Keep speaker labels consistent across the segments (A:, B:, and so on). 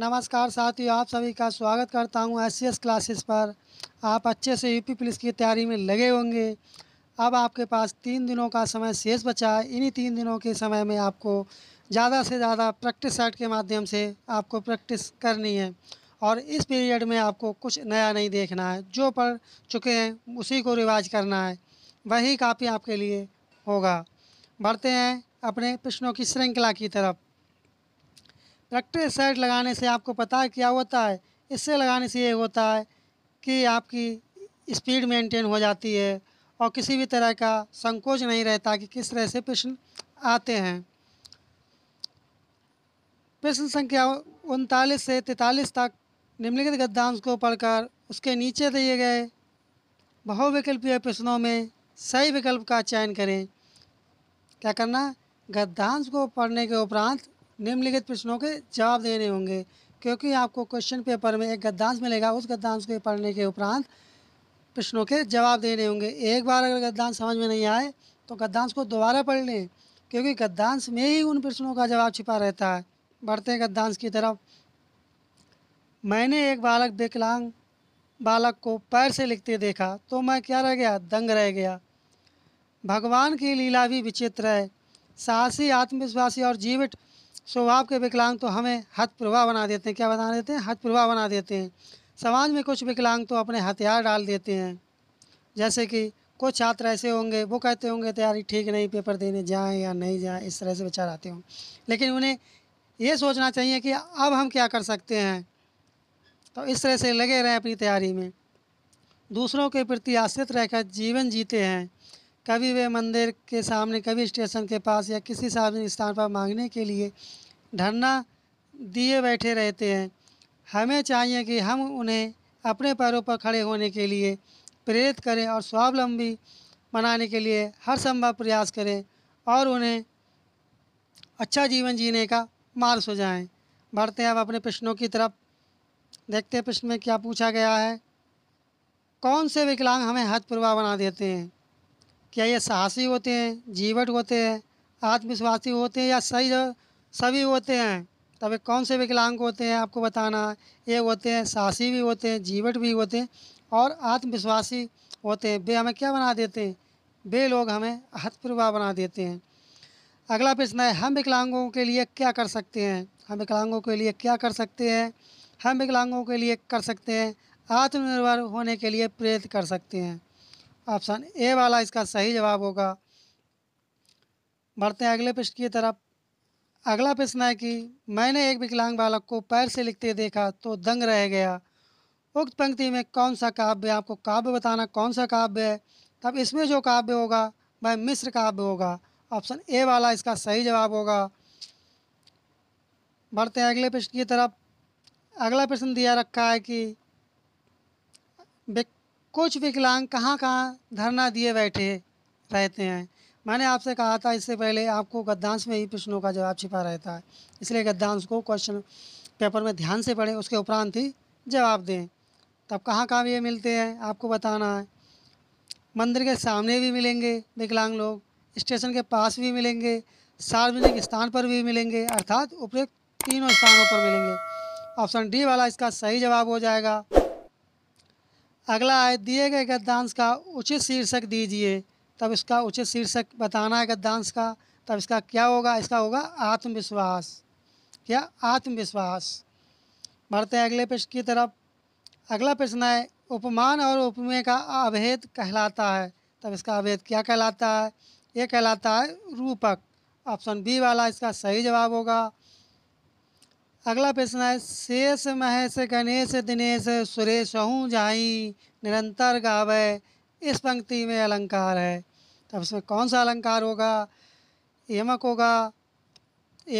A: नमस्कार साथियों आप सभी का स्वागत करता हूं एस क्लासेस पर आप अच्छे से यूपी पुलिस की तैयारी में लगे होंगे अब आपके पास तीन दिनों का समय शेष बचा है इन्हीं तीन दिनों के समय में आपको ज़्यादा से ज़्यादा प्रैक्टिस सेट के माध्यम से आपको प्रैक्टिस करनी है और इस पीरियड में आपको कुछ नया नहीं देखना है जो पढ़ चुके हैं उसी को रिवाज करना है वही काफ़ी आपके लिए होगा बढ़ते हैं अपने प्रश्नों की श्रृंखला की तरफ रक्टे साइड लगाने से आपको पता है क्या होता है इससे लगाने से ये होता है कि आपकी स्पीड मेंटेन हो जाती है और किसी भी तरह का संकोच नहीं रहता कि किस तरह से प्रश्न आते हैं प्रश्न संख्या उनतालीस से तैतालीस तक निम्नलिखित गद्दांश को पढ़कर उसके नीचे दिए गए बहुविकल्पीय प्रश्नों में सही विकल्प का चयन करें क्या करना गद्दांश को पढ़ने के उपरांत निम्नलिखित प्रश्नों के जवाब देने होंगे क्योंकि आपको क्वेश्चन पेपर में एक गद्दांश मिलेगा उस गद्दांश के पढ़ने के उपरांत प्रश्नों के जवाब देने होंगे एक बार अगर गद्दांश समझ में नहीं आए तो गद्दांश को दोबारा पढ़ लें क्योंकि गद्दांश में ही उन प्रश्नों का जवाब छिपा रहता है बढ़ते हैं गद्दांश की तरफ मैंने एक बालक विकलांग बालक को पैर से लिखते देखा तो मैं क्या रह गया दंग रह गया भगवान की लीला भी विचित्र है साहसी आत्मविश्वासी और जीवित स्वभाव के विकलांग तो हमें हथप्रभा बना देते हैं क्या बना देते हैं हथप्रभा बना देते हैं समाज में कुछ विकलांग तो अपने हथियार डाल देते हैं जैसे कि कुछ छात्र ऐसे होंगे वो कहते होंगे तैयारी ठीक नहीं पेपर देने जाएं या नहीं जाएं इस तरह से बेचार आते हों लेकिन उन्हें ये सोचना चाहिए कि अब हम क्या कर सकते हैं तो इस तरह से लगे रहें अपनी तैयारी में दूसरों के प्रति आश्रित रहकर जीवन जीते हैं कभी वे मंदिर के सामने कभी स्टेशन के पास या किसी सार्वजनिक स्थान पर मांगने के लिए धरना दिए बैठे रहते हैं हमें चाहिए कि हम उन्हें अपने पैरों पर खड़े होने के लिए प्रेरित करें और स्वावलंबी बनाने के लिए हर संभव प्रयास करें और उन्हें अच्छा जीवन जीने का मार्ग सुझाएँ बढ़ते हैं अब अपने प्रश्नों की तरफ देखते हैं प्रश्न में क्या पूछा गया है कौन से विकलांग हमें हथप्रभा बना देते हैं क्या ये साहसी होते हैं जीवट होते हैं आत्मविश्वासी होते हैं या सही सभी होते हैं तब कौन से विकलांग होते हैं आपको बताना ये होते हैं साहसी भी होते हैं जीवट भी होते हैं और आत्मविश्वासी होते हैं वे हमें क्या बना देते हैं वे लोग हमें हतप्रवाह बना देते हैं अगला प्रश्न है हम विकलांगों के लिए क्या कर सकते हैं हम विकलांगों के लिए क्या कर सकते हैं हम विकलांगों के लिए कर सकते हैं आत्मनिर्भर होने के लिए प्रेरित कर सकते हैं ऑप्शन ए वाला इसका सही जवाब होगा बढ़ते हैं अगले प्रश्न की तरफ अगला प्रश्न है कि मैंने एक विकलांग बालक को पैर से लिखते देखा तो दंग रह गया उक्त पंक्ति में कौन सा काव्य आपको काव्य बताना कौन सा काव्य है तब इसमें जो काव्य होगा वह मिश्र काव्य होगा ऑप्शन ए वाला इसका सही जवाब होगा बढ़ते हैं अगले प्रश्न की तरफ अगला प्रश्न दिया रखा है कि कुछ विकलांग कहाँ कहाँ धरना दिए बैठे रहते हैं मैंने आपसे कहा था इससे पहले आपको गद्दांश में ही प्रश्नों का जवाब छिपा रहता है इसलिए गद्दांश को क्वेश्चन पेपर में ध्यान से पढ़ें उसके उपरांत ही जवाब दें तब कहाँ कहाँ ये मिलते हैं आपको बताना है मंदिर के सामने भी मिलेंगे विकलांग लोग स्टेशन के पास भी मिलेंगे सार्वजनिक स्थान पर भी मिलेंगे अर्थात उपयुक्त तीनों स्थानों पर मिलेंगे ऑप्शन डी वाला इसका सही जवाब हो जाएगा अगला है दिए गए गद्यांश का उचित शीर्षक दीजिए तब इसका उचित शीर्षक बताना है गद्यांश का तब इसका क्या होगा इसका होगा आत्मविश्वास क्या आत्मविश्वास बढ़ते हैं अगले प्रश्न की तरफ अगला प्रश्न है उपमान और उपमेय का अभेद कहलाता है तब इसका अभेद क्या कहलाता है ये कहलाता है रूपक ऑप्शन बी वाला इसका सही जवाब होगा अगला प्रश्न है शेष महेश गणेश दिनेश सुरेश हूँ जाई निरंतर गावे इस पंक्ति में अलंकार है तब तो इसमें कौन सा अलंकार होगा एमक होगा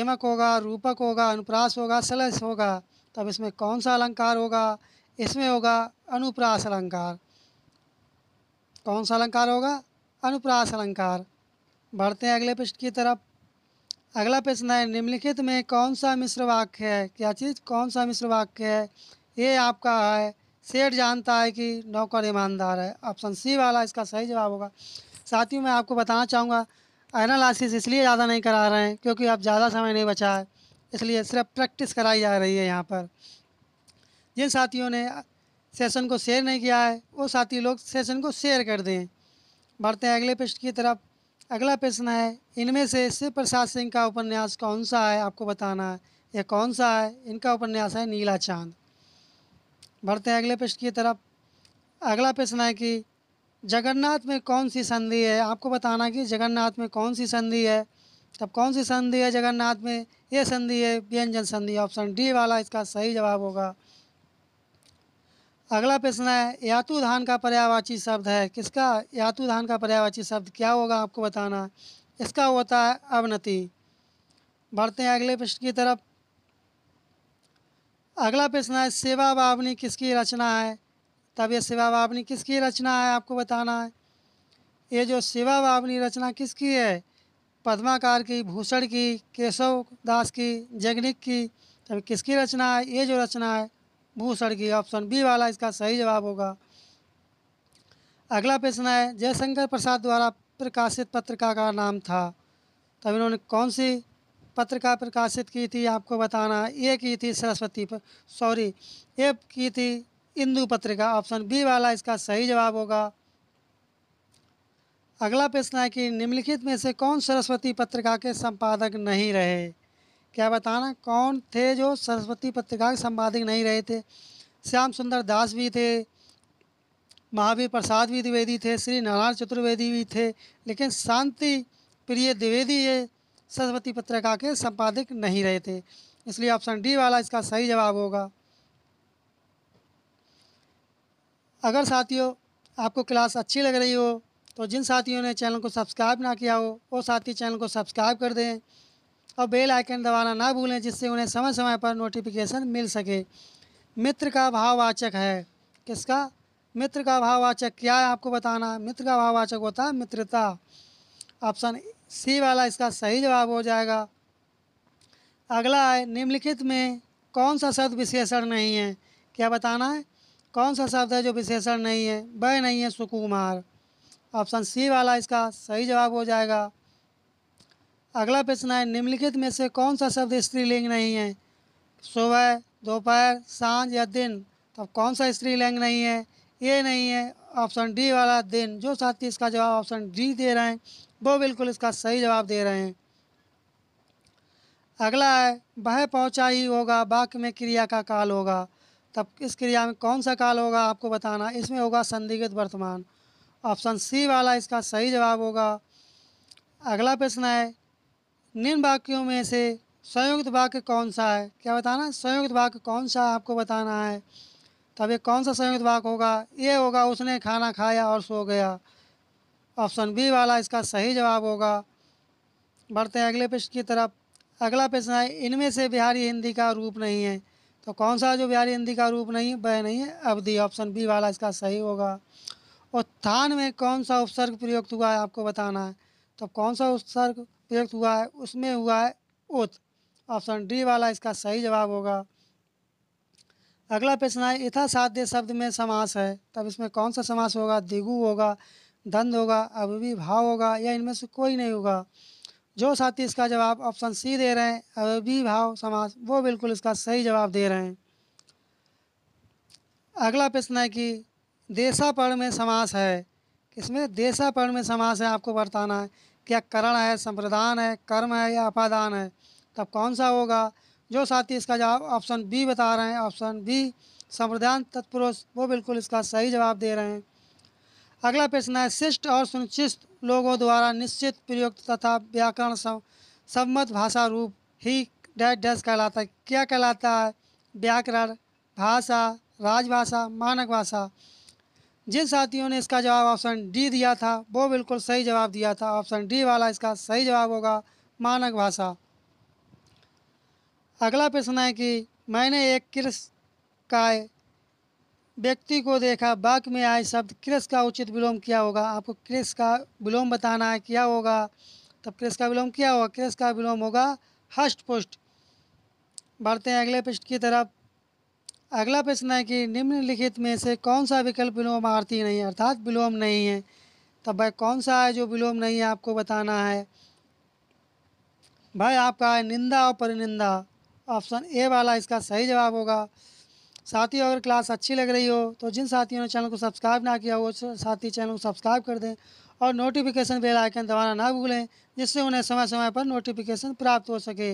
A: एमक होगा रूपक होगा अनुप्रास होगा सलस होगा तब तो इसमें कौन सा अलंकार होगा इसमें होगा अनुप्रास अलंकार कौन सा अलंकार होगा अनुप्रास अलंकार बढ़ते हैं अगले पृष्ठ की तरफ अगला प्रश्न है निम्नलिखित में कौन सा मिश्र वाक्य है क्या चीज़ कौन सा मिश्र वाक्य है ये आपका है सेठ जानता है कि नौकर ईमानदार है ऑप्शन सी वाला इसका सही जवाब होगा साथियों मैं आपको बताना चाहूँगा एनालिसिस इसलिए ज़्यादा नहीं करा रहे हैं क्योंकि अब ज़्यादा समय नहीं बचा है इसलिए सिर्फ प्रैक्टिस कराई जा रही है यहाँ पर जिन साथियों ने सेशन को शेयर नहीं किया है वो साथी लोग सेशन को शेयर कर दें बढ़ते हैं अगले पृष्ठ की तरफ अगला प्रश्न है इनमें से शिव प्रसाद सिंह का उपन्यास कौन सा है आपको बताना है यह कौन सा है इनका उपन्यास है नीला चांद बढ़ते हैं अगले प्रश्न की तरफ अगला प्रश्न है कि जगन्नाथ में कौन सी संधि है आपको बताना कि जगन्नाथ में कौन सी संधि है तब कौन सी संधि है जगन्नाथ में यह संधि है व्यंजन संधि ऑप्शन डी वाला इसका सही जवाब होगा अगला प्रश्न है यातु धान का पर्यावाची शब्द है किसका यातु धान का पर्यावाची शब्द क्या होगा आपको बताना इसका होता है अवनति बढ़ते हैं अगले प्रश्न की तरफ अगला प्रश्न है सेवा बावनी किसकी रचना है तब ये सेवा बावनी किसकी रचना है आपको बताना है ये जो सेवा बावनी रचना किसकी है पद्माकार की भूषण की केशव दास की जगनिक की तब किसकी रचना है ये जो रचना है भू सड़की ऑप्शन बी वाला इसका सही जवाब होगा अगला प्रश्न है जयशंकर प्रसाद द्वारा प्रकाशित पत्रिका का नाम था तब इन्होंने कौन सी पत्रिका प्रकाशित की थी आपको बताना ए की थी सरस्वती पर सॉरी ए की थी इंदू पत्रिका ऑप्शन बी वाला इसका सही जवाब होगा अगला प्रश्न है कि निम्नलिखित में से कौन सरस्वती पत्रिका के संपादक नहीं रहे क्या बताना कौन थे जो सरस्वती पत्रिका के संपादक नहीं रहे थे श्याम सुंदर दास भी थे महावीर प्रसाद भी द्विवेदी थे श्री नारायण चतुर्वेदी भी थे लेकिन शांति प्रिय द्विवेदी ये सरस्वती पत्रिका के संपादक नहीं रहे थे इसलिए ऑप्शन डी वाला इसका सही जवाब होगा अगर साथियों आपको क्लास अच्छी लग रही हो तो जिन साथियों ने चैनल को सब्सक्राइब ना किया हो वो साथी चैनल को सब्सक्राइब कर दें और बेल आइकन दबाना ना भूलें जिससे उन्हें समय समय पर नोटिफिकेशन मिल सके मित्र का भाववाचक है किसका मित्र का भाववाचक क्या है आपको बताना मित्र का भाववाचक होता है मित्रता ऑप्शन सी वाला इसका सही जवाब हो जाएगा अगला है निम्नलिखित में कौन सा शब्द विशेषण नहीं है क्या बताना है कौन सा शब्द है जो विशेषण नहीं है वह नहीं है सुकुमार ऑप्शन सी वाला इसका सही जवाब हो जाएगा अगला प्रश्न है निम्नलिखित में से कौन सा शब्द स्त्रीलिंग नहीं है सुबह दोपहर सांझ या दिन तब तो कौन सा स्त्रीलिंग नहीं है ये नहीं है ऑप्शन डी वाला दिन जो साथी इसका जवाब ऑप्शन डी दे रहे हैं वो बिल्कुल इसका सही जवाब दे रहे हैं अगला है वह पहुँचा ही होगा वाक्य में क्रिया का काल होगा तब इस क्रिया में कौन सा काल होगा आपको बताना इसमें होगा संदिग्ध वर्तमान ऑप्शन सी वाला इसका सही जवाब होगा अगला प्रश्न है निम्न वाक्यों में से संयुक्त वाक्य कौन सा है क्या बताना संयुक्त वाक्य कौन सा आपको बताना है तब ये कौन सा संयुक्त वाक्य होगा ये होगा उसने खाना खाया और सो गया ऑप्शन बी वाला इसका सही जवाब होगा बढ़ते हैं अगले प्रश्न की तरफ अगला प्रश्न है इनमें से बिहारी हिंदी का रूप नहीं है तो कौन सा जो बिहारी हिंदी का रूप नहीं वह नहीं है अवधि ऑप्शन बी वाला इसका सही होगा उत्थान में कौन सा उपसर्ग प्रयुक्त हुआ है आपको बताना है तो कौन सा उत्सर्ग प्रयुक्त हुआ है उसमें हुआ है उत ऑप्शन डी वाला इसका सही जवाब होगा अगला प्रश्न है यथा साध्य शब्द में समास है तब इसमें कौन सा समास होगा दिगु होगा धंध होगा अभी भाव होगा या इनमें से कोई नहीं होगा जो साथी इसका जवाब ऑप्शन सी दे रहे हैं अभी भाव समास वो बिल्कुल इसका सही जवाब दे रहे हैं अगला प्रश्न है कि देशापर्ण में समास है इसमें देशापर्ण में समास है आपको बताना है क्या करण है संप्रदान है कर्म है या अपादान है तब कौन सा होगा जो साथी इसका जवाब ऑप्शन बी बता रहे हैं ऑप्शन बी संप्रदान तत्पुरुष वो बिल्कुल इसका सही जवाब दे रहे हैं अगला प्रश्न है शिष्ट और सुनिश्चित लोगों द्वारा निश्चित प्रयुक्त तथा व्याकरण सम्मत भाषा रूप ही डैश डैश कहलाता है क्या कहलाता है व्याकरण भाषा राजभाषा मानक भाषा जिन साथियों ने इसका जवाब ऑप्शन डी दिया था वो बिल्कुल सही जवाब दिया था ऑप्शन डी वाला इसका सही जवाब होगा मानक भाषा अगला प्रश्न है कि मैंने एक कृष का व्यक्ति को देखा वाक्य में आए शब्द कृष का उचित विलोम किया होगा आपको कृष का विलोम बताना है क्या होगा तब कृष का विलोम क्या होगा कृष का विलोम होगा हष्ट पुष्ट बढ़ते हैं अगले पृष्ठ की तरफ अगला प्रश्न है कि निम्नलिखित में से कौन सा विकल्प विलोम आरती नहीं है अर्थात विलोम नहीं है तब तो भाई कौन सा है जो विलोम नहीं है आपको बताना है भाई आपका है निंदा और परिनिंदा ऑप्शन ए वाला इसका सही जवाब होगा साथियों अगर क्लास अच्छी लग रही हो तो जिन साथियों ने चैनल को सब्सक्राइब ना किया वो साथी चैनल को सब्सक्राइब कर दें और नोटिफिकेशन बेल आइकन दबाना ना भूलें जिससे उन्हें समय समय पर नोटिफिकेशन प्राप्त हो सके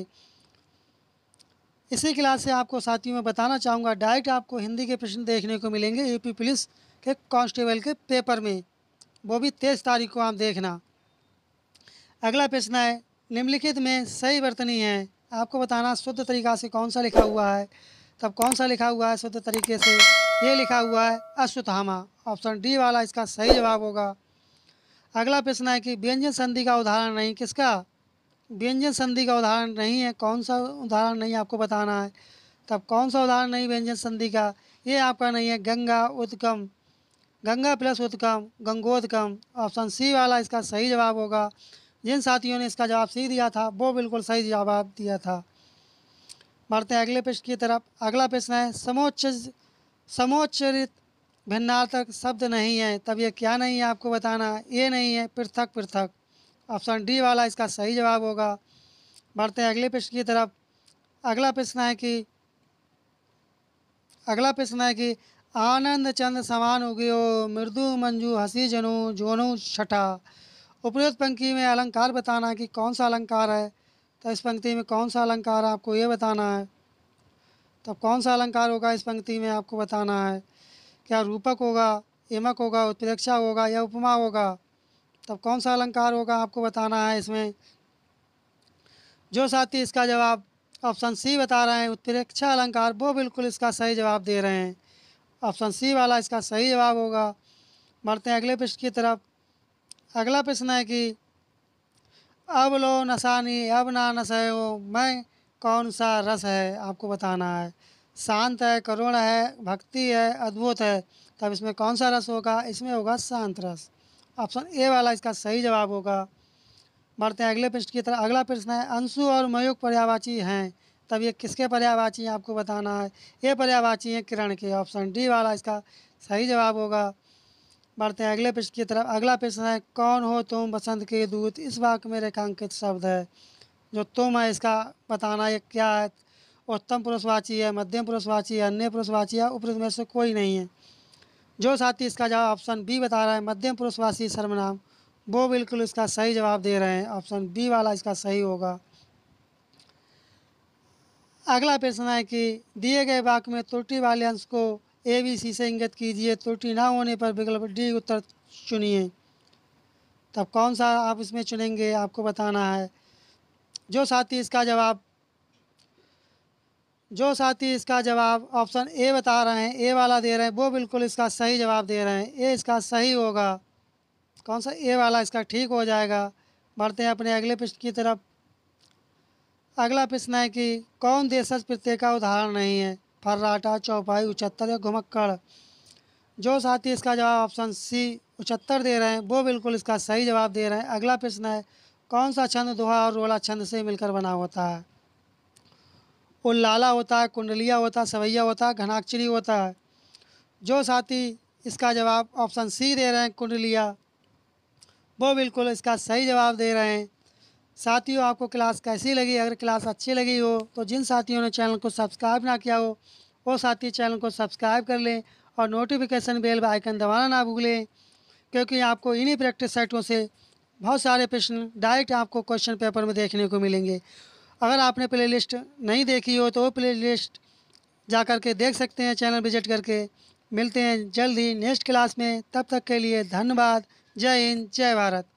A: इसी क्लास से आपको साथियों में बताना चाहूँगा डायरेक्ट आपको हिंदी के प्रश्न देखने को मिलेंगे यूपी पुलिस के कांस्टेबल के पेपर में वो भी तेईस तारीख को आप देखना अगला प्रश्न है निम्नलिखित में सही वर्तनी है आपको बताना शुद्ध तरीका से कौन सा लिखा हुआ है तब कौन सा लिखा हुआ है शुद्ध तरीके से ये लिखा हुआ है अश्वत्थामा ऑप्शन डी वाला इसका सही जवाब होगा अगला प्रश्न है कि व्यंजन संधि का उदाहरण नहीं किसका व्यंजन संधि का उदाहरण नहीं है कौन सा उदाहरण नहीं आपको बताना है तब कौन सा उदाहरण नहीं व्यंजन संधि का ये आपका नहीं है गंगा उत्कम गंगा प्लस उत्कम गंगोत्कम ऑप्शन सी वाला इसका सही जवाब होगा जिन साथियों ने इसका जवाब सी दिया था वो बिल्कुल सही जवाब दिया था बढ़ते हैं अगले प्रश्न की तरफ अगला प्रश्न है समोच्च समोच्चरित भिन्नार्थक शब्द नहीं है तब ये क्या नहीं है आपको बताना ये नहीं है पृथक पृथक ऑप्शन डी वाला इसका सही जवाब होगा बढ़ते हैं अगले प्रश्न की तरफ अगला प्रश्न है कि अगला प्रश्न है कि आनंद चंद समान उगयो मृदु मंजू हसी जनु जोनु छठा उपरोक्त पंक्ति में अलंकार बताना है कि कौन सा अलंकार है तो इस पंक्ति में कौन सा अलंकार है आपको ये बताना है तब तो कौन सा अलंकार होगा इस पंक्ति में आपको बताना है क्या रूपक होगा एमक होगा उत्प्रेक्षा होगा या उपमा होगा तब तो कौन सा अलंकार होगा आपको बताना है इसमें जो साथी इसका जवाब ऑप्शन सी बता रहे हैं उत्प्रेक्षा अलंकार वो बिल्कुल इसका सही जवाब दे रहे हैं ऑप्शन सी वाला इसका सही जवाब होगा बढ़ते हैं अगले प्रश्न की तरफ अगला प्रश्न है कि अब लो नशानी अब ना नशे हो मैं कौन सा रस है आपको बताना है शांत है करुण है भक्ति है अद्भुत है तब इसमें कौन सा रस होगा इसमें होगा शांत रस ऑप्शन ए वाला इसका सही जवाब होगा बढ़ते हैं अगले प्रश्न की तरह अगला प्रश्न है अंशु और मयूक पर्यावाची हैं तब ये किसके पर्यावाची हैं आपको बताना है ये पर्यावाची हैं किरण के ऑप्शन डी वाला इसका सही जवाब होगा बढ़ते हैं अगले प्रश्न की तरफ अगला प्रश्न है कौन हो तुम बसंत के दूत इस वाक्य में रेखांकित शब्द है जो तुम है इसका बताना ये क्या है उत्तम पुरुषवाची है मध्यम पुरुषवाची है अन्य पुरुषवाची है उपरुष में से कोई नहीं है जो साथी इसका जवाब ऑप्शन बी बता रहा है मध्यम पुरुषवासी सर्वनाम वो बिल्कुल इसका सही जवाब दे रहे हैं ऑप्शन बी वाला इसका सही होगा अगला प्रश्न है कि दिए गए वाक्य में त्रुटि वाले अंश को ए बी सी से इंगित कीजिए त्रुटि ना होने पर विकल्प डी उत्तर चुनिए तब कौन सा आप इसमें चुनेंगे आपको बताना है जो साथी इसका जवाब जो साथी इसका जवाब ऑप्शन ए बता रहे हैं ए वाला दे रहे हैं वो बिल्कुल इसका सही जवाब दे रहे हैं ए इसका सही होगा कौन सा ए वाला इसका ठीक हो जाएगा बढ़ते हैं अपने अगले प्रश्न की तरफ अगला प्रश्न है कि कौन देशज प्रत्यय का उदाहरण नहीं है फर्राटा चौपाई उचत्तर या घुमक्कड़ जो साथी इसका जवाब ऑप्शन सी उचत्तर दे रहे हैं वो बिल्कुल इसका सही जवाब दे रहे हैं अगला प्रश्न है कौन सा छंद दोहा और रोला छंद से मिलकर बना होता है वो लाला होता है कुंडलिया होता है सवैया होता है घनाक्षरी होता है जो साथी इसका जवाब ऑप्शन सी दे रहे हैं कुंडलिया वो बिल्कुल इसका सही जवाब दे रहे हैं साथियों आपको क्लास कैसी लगी अगर क्लास अच्छी लगी हो तो जिन साथियों ने चैनल को सब्सक्राइब ना किया हो वो साथी चैनल को सब्सक्राइब कर लें और नोटिफिकेशन बेल आइकन दबाना ना भूलें क्योंकि आपको इन्हीं प्रैक्टिस सेटों से बहुत सारे प्रश्न डायरेक्ट आपको क्वेश्चन पेपर में देखने को मिलेंगे अगर आपने प्लेलिस्ट नहीं देखी हो तो वो प्लेलिस्ट जा कर के देख सकते हैं चैनल विजिट करके मिलते हैं जल्द ही नेक्स्ट क्लास में तब तक के लिए धन्यवाद जय हिंद जय भारत